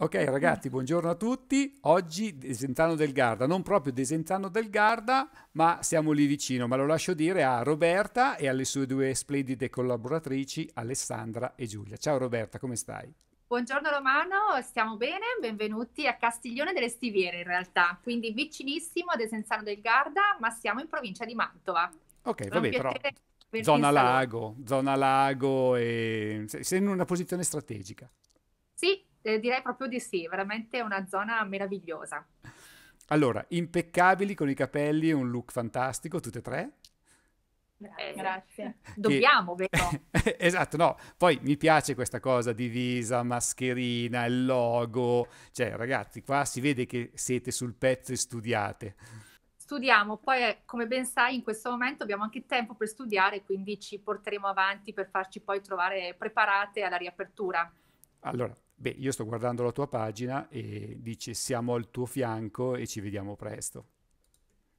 Ok ragazzi, buongiorno a tutti. Oggi Desentano del Garda, non proprio Desentano del Garda, ma siamo lì vicino, ma lo lascio dire a Roberta e alle sue due splendide collaboratrici Alessandra e Giulia. Ciao Roberta, come stai? Buongiorno Romano, stiamo bene, benvenuti a Castiglione delle Stiviere in realtà, quindi vicinissimo a Desenzano del Garda, ma siamo in provincia di Mantova. Ok, va bene, però zona lago, zona lago e sei in una posizione strategica. Sì, eh, direi proprio di sì, veramente una zona meravigliosa. Allora, impeccabili con i capelli, un look fantastico, tutte e tre. Eh, grazie. Dobbiamo, che... vero? esatto, no. Poi mi piace questa cosa divisa, mascherina, il logo. Cioè, ragazzi, qua si vede che siete sul pezzo e studiate. Studiamo, poi eh, come ben sai in questo momento abbiamo anche tempo per studiare, quindi ci porteremo avanti per farci poi trovare preparate alla riapertura. Allora, beh, io sto guardando la tua pagina e dice siamo al tuo fianco e ci vediamo presto.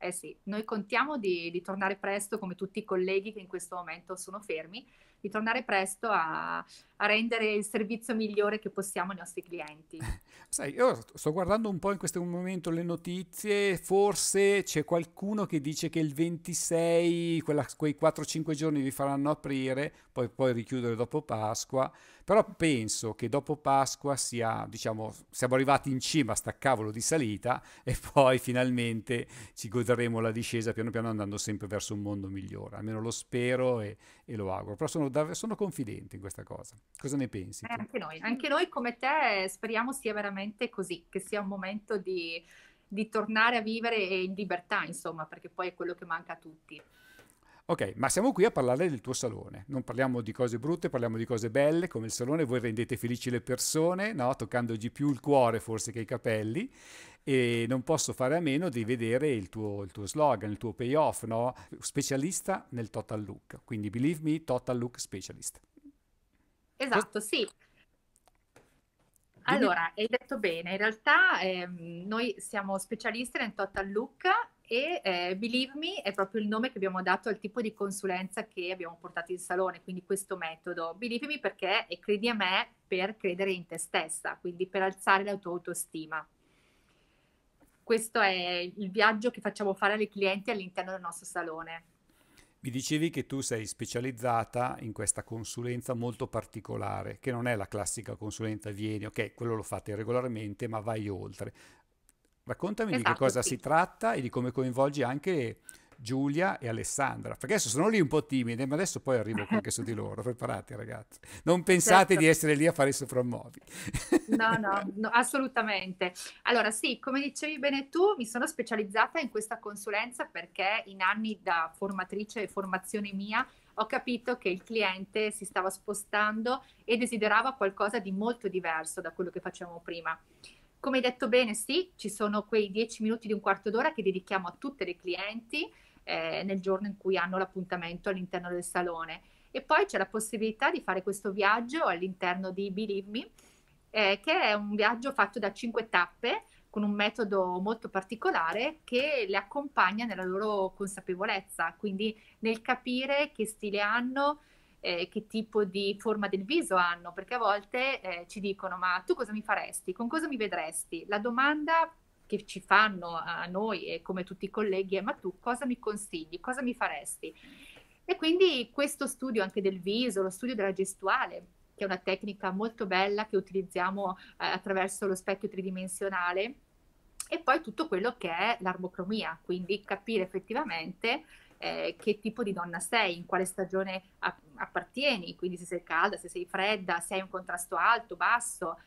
Eh sì, noi contiamo di, di, tornare presto, come tutti i colleghi che in questo momento sono fermi, di tornare presto a, a rendere il servizio migliore che possiamo ai nostri clienti. Sai, io sto guardando un po' in questo momento le notizie, forse c'è qualcuno che dice che il 26, quella, quei 4-5 giorni vi faranno aprire, poi, poi richiudere dopo Pasqua. Però penso che dopo Pasqua sia, diciamo, siamo arrivati in cima a sta cavolo di salita e poi finalmente ci godremo la discesa piano piano andando sempre verso un mondo migliore. Almeno lo spero e, e lo auguro. Però sono, da, sono, confidente in questa cosa. Cosa ne pensi? Eh, anche, noi. anche noi come te eh, speriamo sia veramente così, che sia un momento di di tornare a vivere in libertà, insomma, perché poi è quello che manca a tutti. Ok, ma siamo qui a parlare del tuo salone, non parliamo di cose brutte, parliamo di cose belle, come il salone voi rendete felici le persone, no? toccandogli più il cuore forse che i capelli, e non posso fare a meno di vedere il tuo, il tuo slogan, il tuo payoff, no? specialista nel total look, quindi believe me, total look specialist. Esatto, sì. Allora, hai detto bene, in realtà eh, noi siamo specialisti nel total look e eh, Believe Me è proprio il nome che abbiamo dato al tipo di consulenza che abbiamo portato in salone, quindi questo metodo. Believe Me perché e credi a me per credere in te stessa, quindi per alzare la tua autostima. Questo è il viaggio che facciamo fare alle clienti all'interno del nostro salone. Mi dicevi che tu sei specializzata in questa consulenza molto particolare, che non è la classica consulenza vieni, ok, quello lo fate regolarmente, ma vai oltre. Raccontami esatto, di che esatto, cosa sì. si tratta e di come coinvolgi anche Giulia e Alessandra, perché adesso sono lì un po' timide, ma adesso poi arrivo anche su di loro, preparati ragazzi, non pensate certo. di essere lì a fare i soprammobili. No, no, no, assolutamente. Allora sì, come dicevi bene tu, mi sono specializzata in questa consulenza perché in anni da formatrice e formazione mia ho capito che il cliente si stava spostando e desiderava qualcosa di molto diverso da quello che facevamo prima. Come hai detto bene, sì, ci sono quei 10 minuti di un quarto d'ora che dedichiamo a tutte le clienti eh, nel giorno in cui hanno l'appuntamento all'interno del salone. E poi c'è la possibilità di fare questo viaggio all'interno di Believe Me, eh, che è un viaggio fatto da cinque tappe con un metodo molto particolare che le accompagna nella loro consapevolezza, quindi nel capire che stile hanno, eh, che tipo di forma del viso hanno, perché a volte eh, ci dicono ma tu cosa mi faresti, con cosa mi vedresti? La domanda che ci fanno a noi e come tutti i colleghi è ma tu cosa mi consigli, cosa mi faresti? E quindi questo studio anche del viso, lo studio della gestuale, che è una tecnica molto bella che utilizziamo eh, attraverso lo specchio tridimensionale, e poi tutto quello che è l'armocromia, quindi capire effettivamente eh, che tipo di donna sei, in quale stagione appartieni, quindi se sei calda, se sei fredda, se hai un contrasto alto, basso.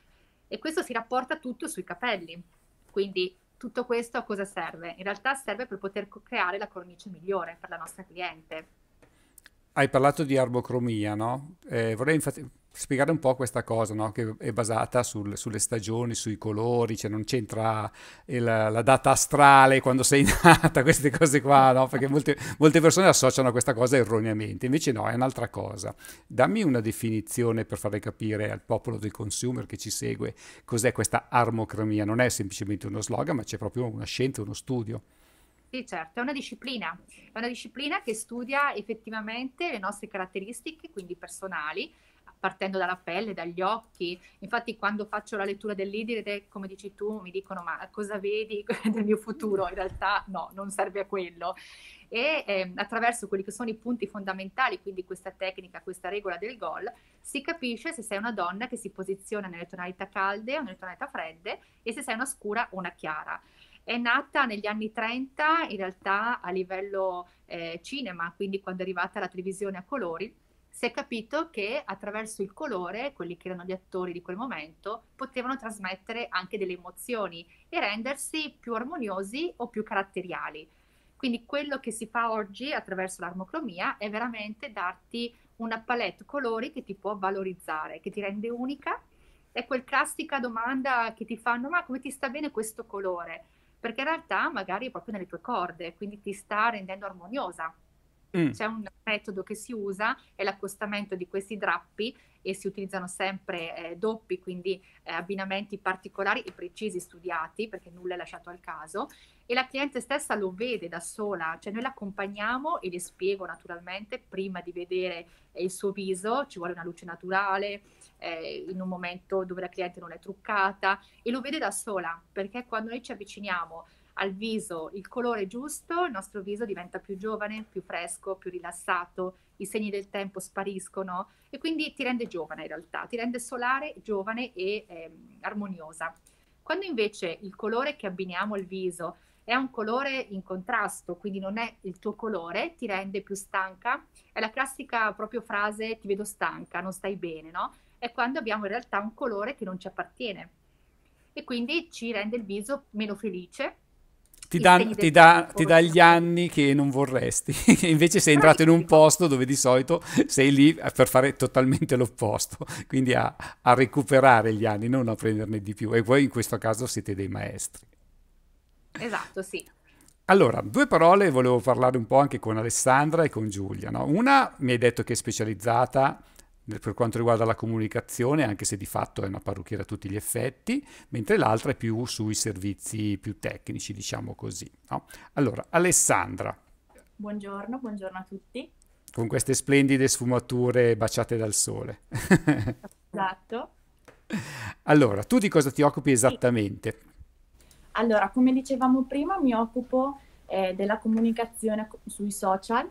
E questo si rapporta tutto sui capelli. Quindi tutto questo a cosa serve? In realtà serve per poter creare la cornice migliore per la nostra cliente. Hai parlato di arbocromia, no? Eh, vorrei infatti spiegare un po' questa cosa, no? che è basata sul, sulle stagioni, sui colori, cioè non c'entra il, eh, la data astrale quando sei nata, queste cose qua, no? perché molte, molte, persone associano a questa cosa erroneamente, invece no, è un'altra cosa. Dammi una definizione per fare capire al popolo del consumer che ci segue cos'è questa armocromia, non è semplicemente uno slogan, ma c'è proprio una scienza, uno studio. Sì, certo, è una disciplina, è una disciplina che studia effettivamente le nostre caratteristiche, quindi personali, partendo dalla pelle, dagli occhi. Infatti quando faccio la lettura dell'Idiride, come dici tu, mi dicono ma cosa vedi del mio futuro? In realtà no, non serve a quello. E eh, attraverso quelli che sono i punti fondamentali, quindi questa tecnica, questa regola del gol, si capisce se sei una donna che si posiziona nelle tonalità calde o nelle tonalità fredde e se sei una scura o una chiara. È nata negli anni 30 in realtà a livello eh, cinema, quindi quando è arrivata la televisione a colori si è capito che attraverso il colore, quelli che erano gli attori di quel momento, potevano trasmettere anche delle emozioni e rendersi più armoniosi o più caratteriali. Quindi quello che si fa oggi attraverso l'armocromia è veramente darti una palette colori che ti può valorizzare, che ti rende unica. È quel classica domanda che ti fanno, ma come ti sta bene questo colore? Perché in realtà magari è proprio nelle tue corde, quindi ti sta rendendo armoniosa Mm. C'è un metodo che si usa, è l'accostamento di questi drappi e si utilizzano sempre eh, doppi, quindi eh, abbinamenti particolari e precisi studiati perché nulla è lasciato al caso e la cliente stessa lo vede da sola, cioè noi l'accompagniamo e le spiego naturalmente prima di vedere eh, il suo viso, ci vuole una luce naturale eh, in un momento dove la cliente non è truccata e lo vede da sola perché quando noi ci avviciniamo al viso il colore giusto, il nostro viso diventa più giovane, più fresco, più rilassato, i segni del tempo spariscono e quindi ti rende giovane in realtà, ti rende solare, giovane e eh, armoniosa. Quando invece il colore che abbiniamo al viso è un colore in contrasto, quindi non è il tuo colore, ti rende più stanca, è la classica proprio frase ti vedo stanca, non stai bene, no? È quando abbiamo in realtà un colore che non ci appartiene e quindi ci rende il viso meno felice, ti dà, gli anni che non vorresti, invece sei ah, entrato in un posto dove di solito sei lì per fare totalmente l'opposto, quindi a, a recuperare gli anni, non a prenderne di più. E voi in questo caso siete dei maestri. Esatto, sì. Allora, due parole volevo parlare un po' anche con Alessandra e con Giulia. No? Una mi hai detto che è specializzata eh, per quanto riguarda la comunicazione, anche se di fatto è una parrucchiera a tutti gli effetti, mentre l'altra è più sui servizi più tecnici, diciamo così. No? Allora, Alessandra. Buongiorno, buongiorno a tutti. Con queste splendide sfumature baciate dal sole. esatto. Allora, tu di cosa ti occupi esattamente? Allora, come dicevamo prima, mi occupo eh, della comunicazione sui social,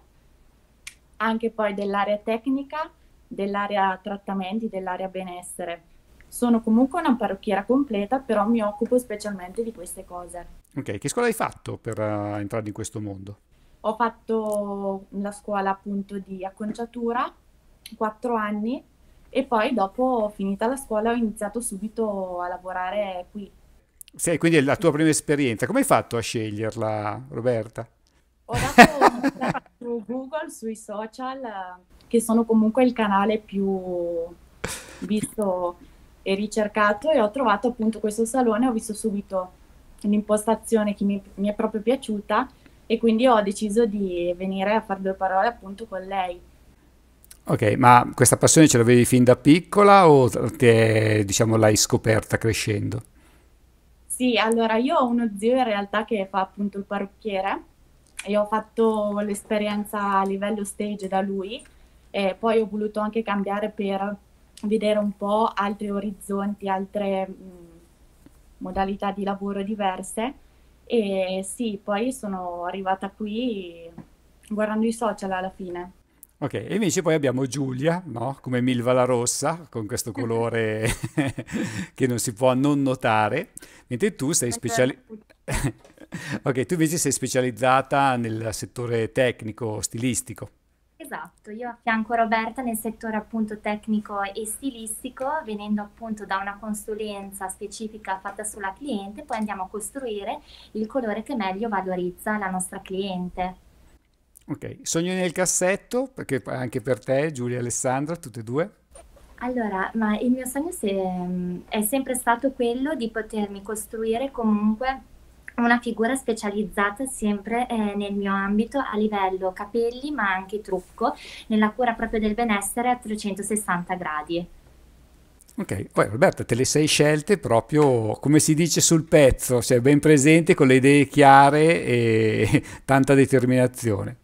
anche poi dell'area tecnica dell'area trattamenti, dell'area benessere. Sono comunque una parrucchiera completa, però mi occupo specialmente di queste cose. Ok, che scuola hai fatto per uh, entrare in questo mondo? Ho fatto la scuola appunto di acconciatura, quattro anni, e poi dopo finita la scuola ho iniziato subito a lavorare qui. Sì, quindi è la tua prima esperienza. Come hai fatto a sceglierla, Roberta? Ho dato su Google, sui social, che sono comunque il canale più visto e ricercato e ho trovato appunto questo salone, ho visto subito l'impostazione che mi, mi è proprio piaciuta e quindi ho deciso di venire a fare due parole appunto con lei. Ok, ma questa passione ce l'avevi fin da piccola o te, diciamo, l'hai scoperta crescendo? Sì, allora io ho uno zio in realtà che fa appunto il parrucchiere e ho fatto l'esperienza a livello stage da lui eh, poi ho voluto anche cambiare per vedere un po' altri orizzonti, altre mh, mm, modalità di lavoro diverse e sì, poi sono arrivata qui guardando i social alla fine. Ok, e invece poi abbiamo Giulia, no? come Milva la Rossa, con questo colore che non si può non notare, mentre tu sei specializzata... ok, tu invece sei specializzata nel settore tecnico, stilistico. Esatto, io affianco Roberta nel settore appunto tecnico e stilistico, venendo appunto da una consulenza specifica fatta sulla cliente, poi andiamo a costruire il colore che meglio valorizza la nostra cliente. Ok, sogno nel cassetto, perché anche per te, Giulia e Alessandra, tutte e due? Allora, ma il mio sogno se, è sempre stato quello di potermi costruire comunque una figura specializzata sempre eh, nel mio ambito a livello capelli ma anche trucco nella cura proprio del benessere a 360 gradi. Ok, poi Roberta te le sei scelte proprio come si dice sul pezzo, sei ben presente con le idee chiare e tanta determinazione.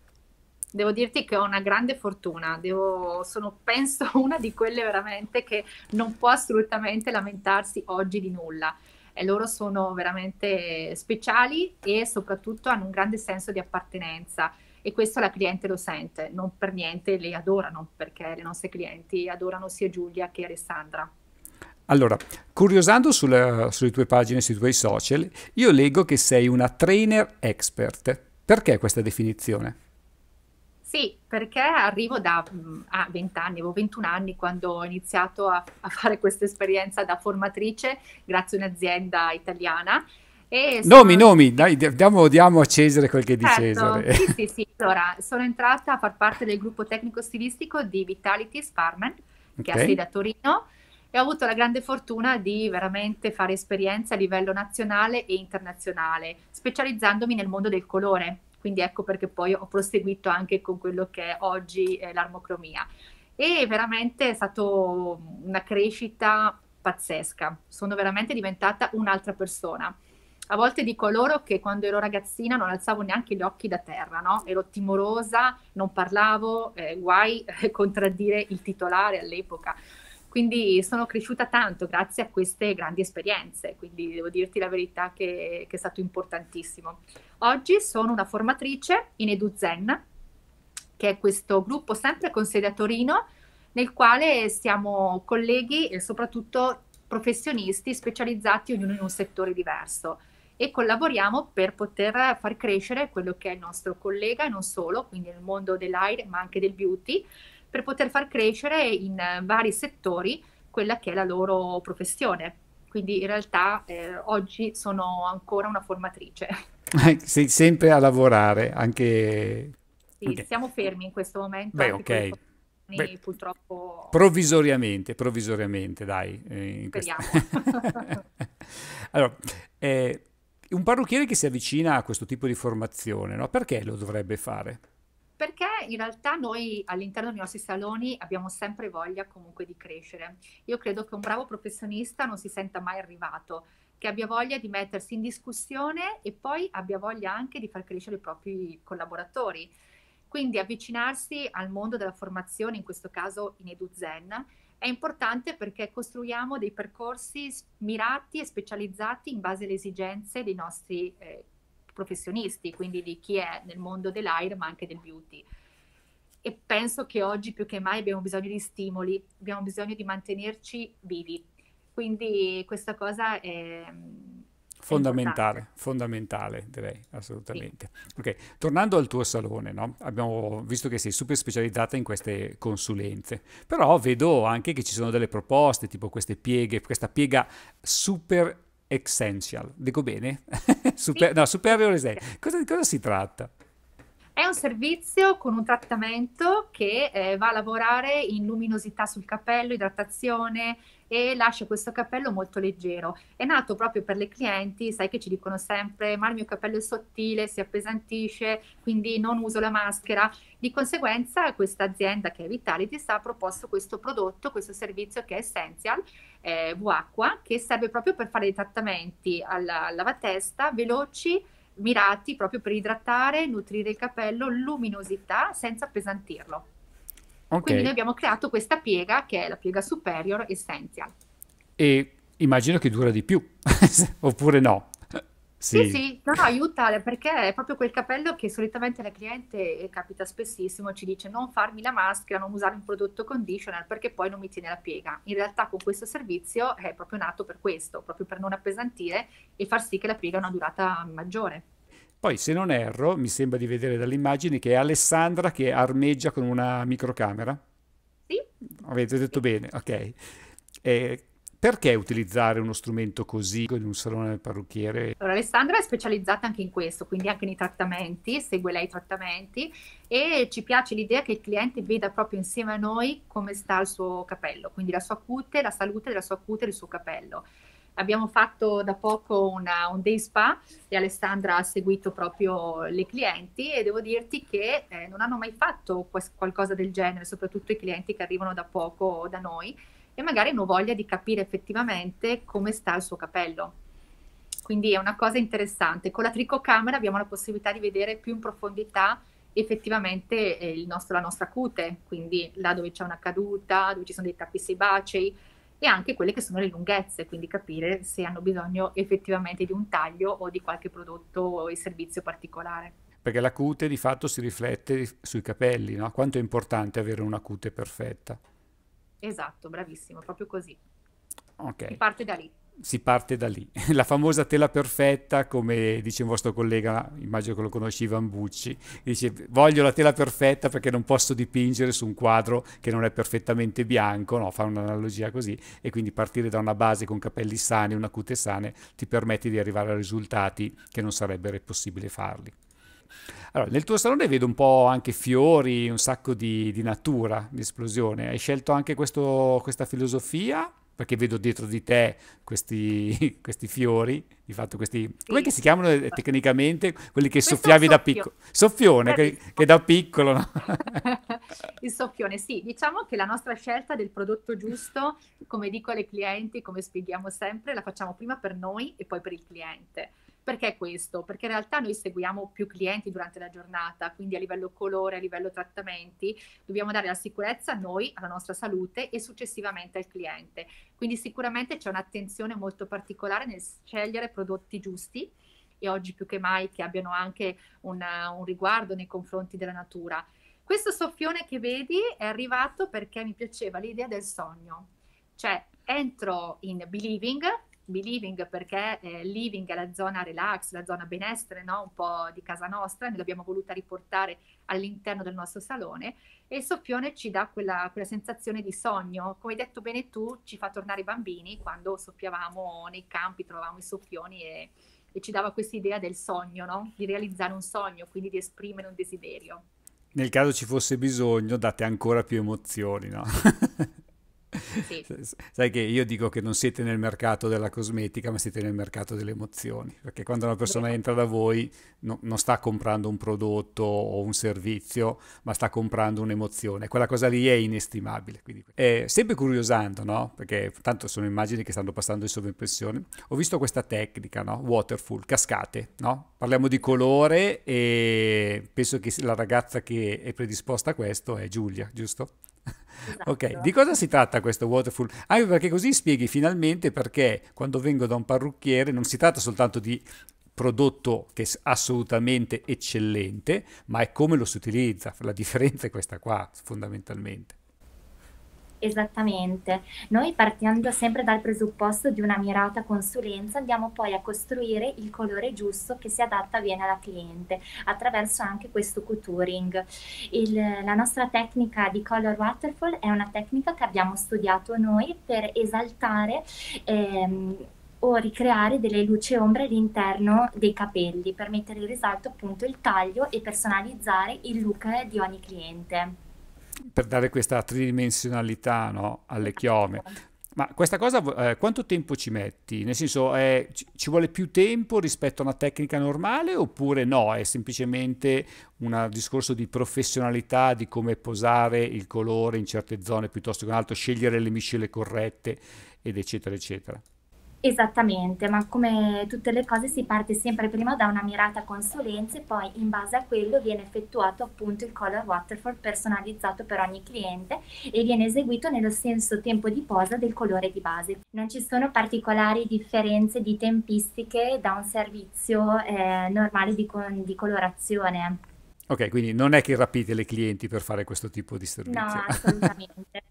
Devo dirti che ho una grande fortuna, Devo, sono penso una di quelle veramente che non può assolutamente lamentarsi oggi di nulla e loro sono veramente speciali e soprattutto hanno un grande senso di appartenenza e questo la cliente lo sente, non per niente le adorano perché le nostre clienti adorano sia Giulia che Alessandra. Allora, curiosando sulla, sulle tue pagine, sui tuoi social, io leggo che sei una trainer expert. Perché questa definizione? Sì, perché arrivo da mm, ah, 20 anni, avevo 21 anni quando ho iniziato a, a fare questa esperienza da formatrice grazie a un'azienda italiana. E sono... Nomi, nomi, dai, diamo, diamo, a Cesare quel che è certo. di Cesare. Sì, sì, sì. Allora, sono entrata a far parte del gruppo tecnico stilistico di Vitality Sparman, che okay. ha sede a Torino, e ho avuto la grande fortuna di veramente fare esperienza a livello nazionale e internazionale, specializzandomi nel mondo del colore quindi ecco perché poi ho proseguito anche con quello che è oggi eh, l'armocromia. E veramente è stata una crescita pazzesca, sono veramente diventata un'altra persona. A volte dico loro che quando ero ragazzina non alzavo neanche gli occhi da terra, no? ero timorosa, non parlavo, eh, guai contraddire il titolare all'epoca. Quindi sono cresciuta tanto grazie a queste grandi esperienze, quindi devo dirti la verità che, che è stato importantissimo. Oggi sono una formatrice in EduZen, che è questo gruppo sempre con sede a Torino, nel quale siamo colleghi e soprattutto professionisti specializzati ognuno in un settore diverso e collaboriamo per poter far crescere quello che è il nostro collega e non solo, quindi nel mondo dell'aire ma anche del beauty, per poter far crescere in eh, vari settori quella che è la loro professione. Quindi in realtà eh, oggi sono ancora una formatrice. Eh, Sei sempre a lavorare, anche... Sì, okay. siamo fermi in questo momento. Beh, ok. Beh, purtroppo... Provvisoriamente, provvisoriamente, dai. Eh, Speriamo. allora, eh, un parrucchiere che si avvicina a questo tipo di formazione, no? perché lo dovrebbe fare? perché in realtà noi all'interno dei nostri saloni abbiamo sempre voglia comunque di crescere. Io credo che un bravo professionista non si senta mai arrivato, che abbia voglia di mettersi in discussione e poi abbia voglia anche di far crescere i propri collaboratori. Quindi avvicinarsi al mondo della formazione, in questo caso in EduZen, è importante perché costruiamo dei percorsi mirati e specializzati in base alle esigenze dei nostri eh, professionisti, quindi di chi è nel mondo dell'air ma anche del beauty. E penso che oggi più che mai abbiamo bisogno di stimoli, abbiamo bisogno di mantenerci vivi. Quindi questa cosa è, Fondamentale, fondamentale direi, assolutamente. Sì. Okay. tornando al tuo salone, no? abbiamo visto che sei super specializzata in queste consulenze, però vedo anche che ci sono delle proposte, tipo queste pieghe, questa piega super Essential. Dico bene? Super, no, Superior Essential. Cosa, di cosa si tratta? È un servizio con un trattamento che eh, va a lavorare in luminosità sul capello, idratazione, e lascia questo cappello molto leggero. È nato proprio per le clienti, sai che ci dicono sempre, ma il mio cappello è sottile, si appesantisce, quindi non uso la maschera. Di conseguenza questa azienda che è Vitality ha proposto questo prodotto, questo servizio che è Essential eh, Vuacqua, che serve proprio per fare dei trattamenti alla lavatesta veloci, mirati proprio per idratare, nutrire il capello, luminosità senza appesantirlo. Okay. Quindi noi abbiamo creato questa piega che è la piega Superior Essential. E immagino che dura di più, oppure no? Sì, sì, sì. No, aiuta perché è proprio quel capello che solitamente la cliente capita spessissimo, ci dice non farmi la maschera, non usare un prodotto conditioner perché poi non mi tiene la piega. In realtà con questo servizio è proprio nato per questo, proprio per non appesantire e far sì che la piega ha una durata maggiore. Poi, se non erro, mi sembra di vedere dalle immagini che è Alessandra che armeggia con una microcamera. Sì. Avete detto sì. bene, ok. E eh, perché utilizzare uno strumento così in un salone del parrucchiere? Allora, Alessandra è specializzata anche in questo, quindi anche nei trattamenti, segue lei i trattamenti e ci piace l'idea che il cliente veda proprio insieme a noi come sta il suo capello, quindi la sua cute, la salute della sua cute e del suo capello. Abbiamo fatto da poco una, un day spa e Alessandra ha seguito proprio le clienti e devo dirti che eh, non hanno mai fatto quas- qualcosa del genere, soprattutto i clienti che arrivano da poco da noi e magari hanno voglia di capire effettivamente come sta il suo capello. Quindi è una cosa interessante. Con la tricocamera abbiamo la possibilità di vedere più in profondità effettivamente eh, nostro, la nostra cute, quindi là dove c'è una caduta, dove ci sono dei tappi sebacei, e anche quelle che sono le lunghezze, quindi capire se hanno bisogno effettivamente di un taglio o di qualche prodotto o servizio particolare. Perché la cute di fatto si riflette sui capelli, no? Quanto è importante avere una cute perfetta? Esatto, bravissimo, proprio così. Ok. Si parte da lì si parte da lì. La famosa tela perfetta, come dice un vostro collega, immagino che lo conosci, Ivan Bucci, dice voglio la tela perfetta perché non posso dipingere su un quadro che non è perfettamente bianco, no, fa un'analogia così, e quindi partire da una base con capelli sani, una cute sane, ti permette di arrivare a risultati che non sarebbe possibile farli. Allora, nel tuo salone vedo un po' anche fiori, un sacco di, di natura, di esplosione. Hai scelto anche questo, questa filosofia perché vedo dietro di te questi, questi fiori, di fatto questi, sì. come si chiamano eh, tecnicamente, quelli che Questo soffiavi da piccolo? Soffione, che, che, da piccolo. No? Il soffione, sì, diciamo che la nostra scelta del prodotto giusto, come dico alle clienti, come spieghiamo sempre, la facciamo prima per noi e poi per il cliente perché questo? Perché in realtà noi seguiamo più clienti durante la giornata, quindi a livello colore, a livello trattamenti, dobbiamo dare la sicurezza a noi, alla nostra salute e successivamente al cliente. Quindi sicuramente c'è un'attenzione molto particolare nel scegliere prodotti giusti e oggi più che mai che abbiano anche una, un riguardo nei confronti della natura. Questo soffione che vedi è arrivato perché mi piaceva l'idea del sogno, cioè entro in Believing, Believing perché eh, Living è la zona relax, la zona benessere, no? un po' di casa nostra, noi l'abbiamo voluta riportare all'interno del nostro salone e il soffione ci dà quella, quella, sensazione di sogno, come hai detto bene tu, ci fa tornare i bambini quando soffiavamo nei campi, trovavamo i soffioni e, e ci dava questa idea del sogno, no? di realizzare un sogno, quindi di esprimere un desiderio. Nel caso ci fosse bisogno date ancora più emozioni, no? Sì. Sai che io dico che non siete nel mercato della cosmetica, ma siete nel mercato delle emozioni, perché quando una persona entra da voi no, non sta comprando un prodotto o un servizio, ma sta comprando un'emozione. Quella cosa lì è inestimabile. Quindi, eh, sempre curiosando, no? perché tanto sono immagini che stanno passando in sovraimpressione, ho visto questa tecnica, no? waterfall, cascate. No? Parliamo di colore e penso che la ragazza che è predisposta a questo è Giulia, giusto? Esatto. Ok, di cosa si tratta questo waterfall? Anche perché così spieghi finalmente perché quando vengo da un parrucchiere non si tratta soltanto di prodotto che è assolutamente eccellente, ma è come lo si utilizza, la differenza è questa qua fondamentalmente. Esattamente, noi partendo sempre dal presupposto di una mirata consulenza andiamo poi a costruire il colore giusto che si adatta bene alla cliente attraverso anche questo coutouring. Il, la nostra tecnica di color waterfall è una tecnica che abbiamo studiato noi per esaltare ehm, o ricreare delle luci e ombre all'interno dei capelli per mettere in risalto appunto il taglio e personalizzare il look di ogni cliente per dare questa tridimensionalità no, alle chiome. Ma questa cosa eh, quanto tempo ci metti? Nel senso, eh, ci vuole più tempo rispetto a una tecnica normale oppure no? È semplicemente un discorso di professionalità, di come posare il colore in certe zone piuttosto che in altre, scegliere le miscele corrette ed eccetera eccetera. Esattamente, ma come tutte le cose si parte sempre prima da una mirata consulenza e poi in base a quello viene effettuato appunto il color waterfall personalizzato per ogni cliente e viene eseguito nello stesso tempo di posa del colore di base. Non ci sono particolari differenze di tempistiche da un servizio eh, normale di, con- di colorazione. Ok, quindi non è che rapite le clienti per fare questo tipo di servizio. No, assolutamente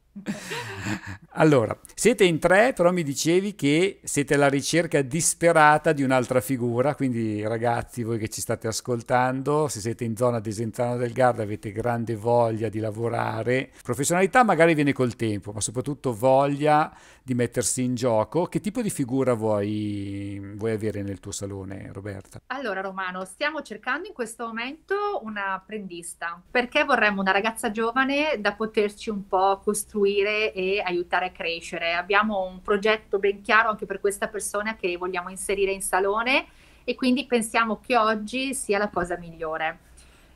allora, siete in tre, però mi dicevi che siete alla ricerca disperata di un'altra figura, quindi ragazzi, voi che ci state ascoltando, se siete in zona di del Garda avete grande voglia di lavorare, professionalità magari viene col tempo, ma soprattutto voglia di mettersi in gioco. Che tipo di figura vuoi, vuoi avere nel tuo salone, Roberta? Allora, Romano, stiamo cercando in questo momento un apprendista, perché vorremmo una ragazza giovane da poterci un po' costruire seguire e aiutare a crescere. Abbiamo un progetto ben chiaro anche per questa persona che vogliamo inserire in salone e quindi pensiamo che oggi sia la cosa migliore.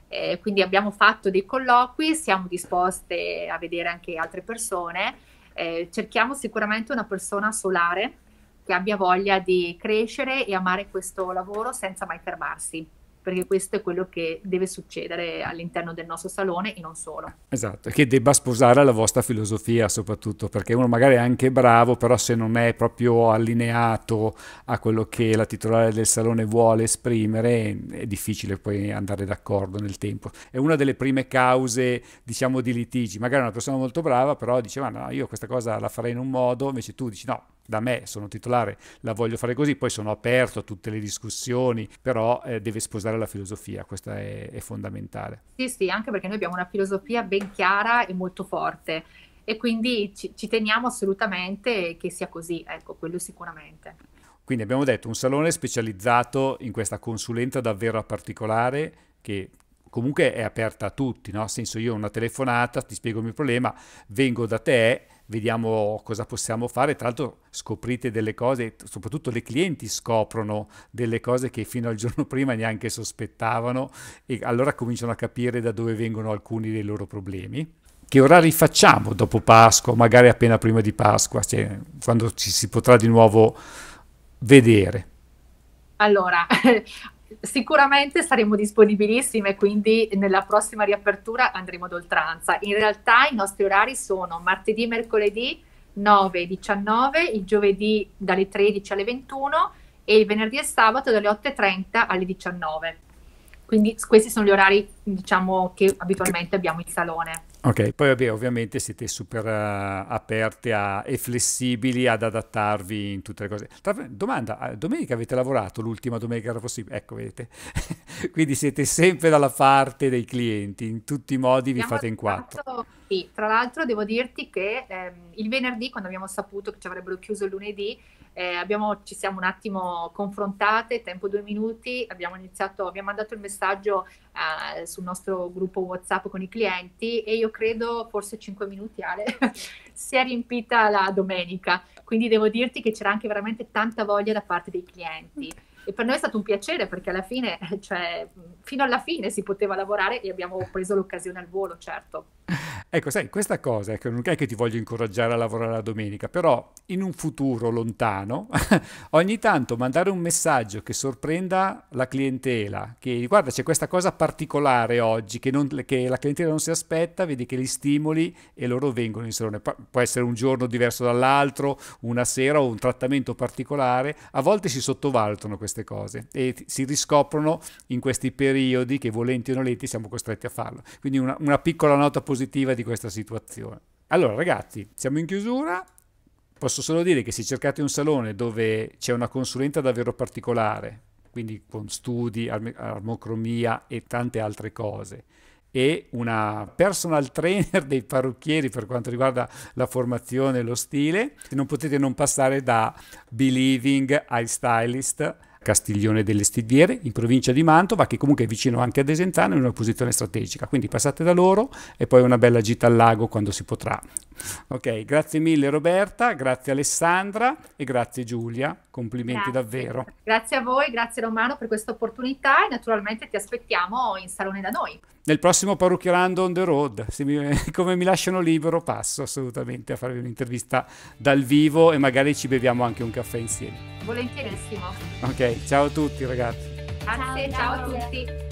Eh, quindi abbiamo fatto dei colloqui, siamo disposte a vedere anche altre persone. Eh, cerchiamo sicuramente una persona solare che abbia voglia di crescere e amare questo lavoro senza mai fermarsi perché questo è quello che deve succedere all'interno del nostro salone e non solo. Esatto, che debba sposare la vostra filosofia soprattutto, perché uno magari è anche bravo, però se non è proprio allineato a quello che la titolare del salone vuole esprimere, è difficile poi andare d'accordo nel tempo. È una delle prime cause, diciamo, di litigi. Magari una persona molto brava, però dice, ma no, io questa cosa la farei in un modo, invece tu dici no da me, sono titolare, la voglio fare così, poi sono aperto a tutte le discussioni, però eh, deve sposare la filosofia, questa è, è fondamentale. Sì, sì, anche perché noi abbiamo una filosofia ben chiara e molto forte e quindi ci, ci, teniamo assolutamente che sia così, ecco, quello sicuramente. Quindi abbiamo detto un salone specializzato in questa consulenza davvero particolare che comunque è aperta a tutti, no? Nel senso io ho una telefonata, ti spiego il mio problema, vengo da te, vediamo cosa possiamo fare. Tra l'altro scoprite delle cose, soprattutto le clienti scoprono delle cose che fino al giorno prima neanche sospettavano e allora cominciano a capire da dove vengono alcuni dei loro problemi. Che orari facciamo dopo Pasqua, magari appena prima di Pasqua, cioè quando ci si potrà di nuovo vedere? Allora, sicuramente saremo disponibilissime, quindi nella prossima riapertura andremo ad oltranza. In realtà i nostri orari sono martedì, mercoledì 9, e 19, il giovedì dalle 13 alle 21 e il venerdì e sabato dalle 8.30 alle 19. Quindi questi sono gli orari diciamo, che abitualmente abbiamo in salone. Ok, poi vabbè, ovviamente siete super uh, eh, aperti a, e flessibili ad adattarvi in tutte le cose. Tra, domanda, domenica avete lavorato l'ultima domenica era possibile? Ecco, vedete. Quindi siete sempre dalla parte dei clienti, in tutti i modi vi fate in quattro. sì, tra l'altro devo dirti che ehm, il venerdì, quando abbiamo saputo che ci avrebbero chiuso il lunedì, eh, abbiamo, ci siamo un attimo confrontate, tempo due minuti, abbiamo iniziato, abbiamo mandato il messaggio eh, sul nostro gruppo WhatsApp con i clienti e io credo forse cinque minuti Ale, si è riempita la domenica, quindi devo dirti che c'era anche veramente tanta voglia da parte dei clienti. E per noi è stato un piacere perché alla fine, cioè, fino alla fine si poteva lavorare e abbiamo preso l'occasione al volo, certo. ecco, sai, questa cosa, ecco, non è che ti voglio incoraggiare a lavorare la domenica, però in un futuro lontano, ogni tanto mandare un messaggio che sorprenda la clientela, che guarda c'è questa cosa particolare oggi, che, non, che la clientela non si aspetta, vedi che li stimoli e loro vengono in salone. Pu- può essere un giorno diverso dall'altro, una sera o un trattamento particolare, a volte si sottovalutano queste cose e t- si riscoprono in questi periodi che volenti o nolenti siamo costretti a farlo. Quindi una, una piccola nota positiva positiva di questa situazione. Allora ragazzi, siamo in chiusura, posso solo dire che se cercate un salone dove c'è una consulenza davvero particolare, quindi con studi, armocromia e tante altre cose, e una personal trainer dei parrucchieri per quanto riguarda la formazione e lo stile, non potete non passare da Believing Eye Stylist Castiglione delle Stiviere, in provincia di Mantova, che comunque è vicino anche a Desenzano, in una posizione strategica. Quindi passate da loro e poi una bella gita al lago quando si potrà, Ok, grazie mille Roberta, grazie Alessandra e grazie Giulia, complimenti grazie. davvero. Grazie a voi, grazie Romano per questa opportunità e naturalmente ti aspettiamo in salone da noi. Nel prossimo Parrucchierando on the road, mi, come mi lasciano libero passo assolutamente a farvi un'intervista dal vivo e magari ci beviamo anche un caffè insieme. Volentierissimo. Ok, ciao a tutti ragazzi. Grazie, ciao, ciao a tutti.